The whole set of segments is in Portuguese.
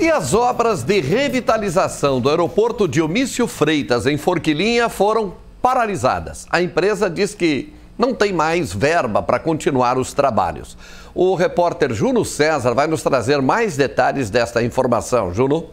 E as obras de revitalização do aeroporto Dionísio Freitas, em Forquilinha, foram paralisadas. A empresa diz que não tem mais verba para continuar os trabalhos. O repórter Juno César vai nos trazer mais detalhes desta informação. Juno?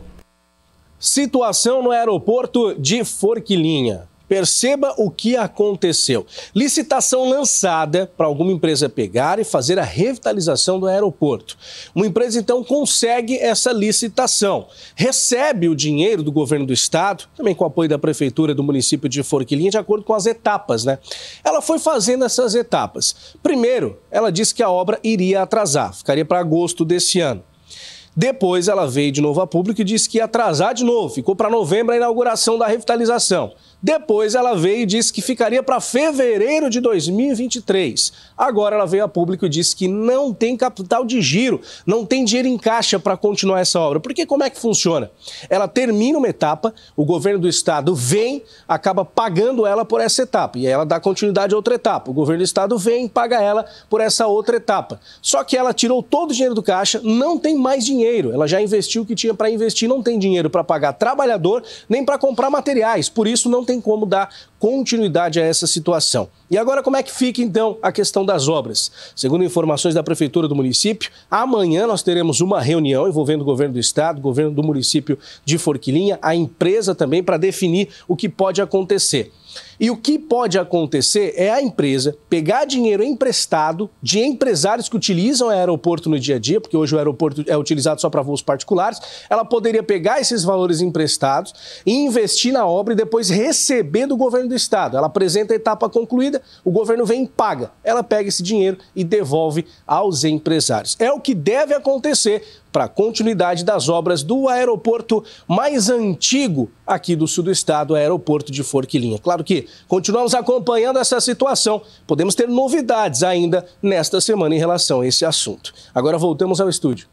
Situação no aeroporto de Forquilinha. Perceba o que aconteceu. Licitação lançada para alguma empresa pegar e fazer a revitalização do aeroporto. Uma empresa então consegue essa licitação, recebe o dinheiro do governo do estado, também com o apoio da prefeitura do município de Forquilinha, de acordo com as etapas, né? Ela foi fazendo essas etapas. Primeiro, ela disse que a obra iria atrasar, ficaria para agosto desse ano. Depois ela veio de novo a público e disse que ia atrasar de novo, ficou para novembro a inauguração da revitalização. Depois ela veio e disse que ficaria para fevereiro de 2023. Agora ela veio a público e disse que não tem capital de giro, não tem dinheiro em caixa para continuar essa obra. Porque como é que funciona? Ela termina uma etapa, o governo do estado vem, acaba pagando ela por essa etapa. E ela dá continuidade a outra etapa. O governo do estado vem, paga ela por essa outra etapa. Só que ela tirou todo o dinheiro do caixa, não tem mais dinheiro dinheiro. Ela já investiu o que tinha para investir, não tem dinheiro para pagar trabalhador, nem para comprar materiais. Por isso, não tem como dar continuidade a essa situação. E agora, como é que fica então a questão das obras? Segundo informações da Prefeitura do município, amanhã nós teremos uma reunião envolvendo o governo do estado, o governo do município de Forquilinha, a empresa também, para definir o que pode acontecer. E o que pode acontecer é a empresa pegar dinheiro emprestado de empresários que utilizam o aeroporto no dia a dia, porque hoje o aeroporto é utilizado só para voos particulares. Ela poderia pegar esses valores emprestados e investir na obra e depois receber do governo governo do estado. Ela apresenta a etapa concluída, o governo vem e paga. Ela pega esse dinheiro e devolve aos empresários. É o que deve acontecer para a continuidade das obras do aeroporto mais antigo aqui do sul do estado, o aeroporto de Forquilinha. Claro que continuamos acompanhando essa situação. Podemos ter novidades ainda nesta semana em relação a esse assunto. Agora voltamos ao estúdio.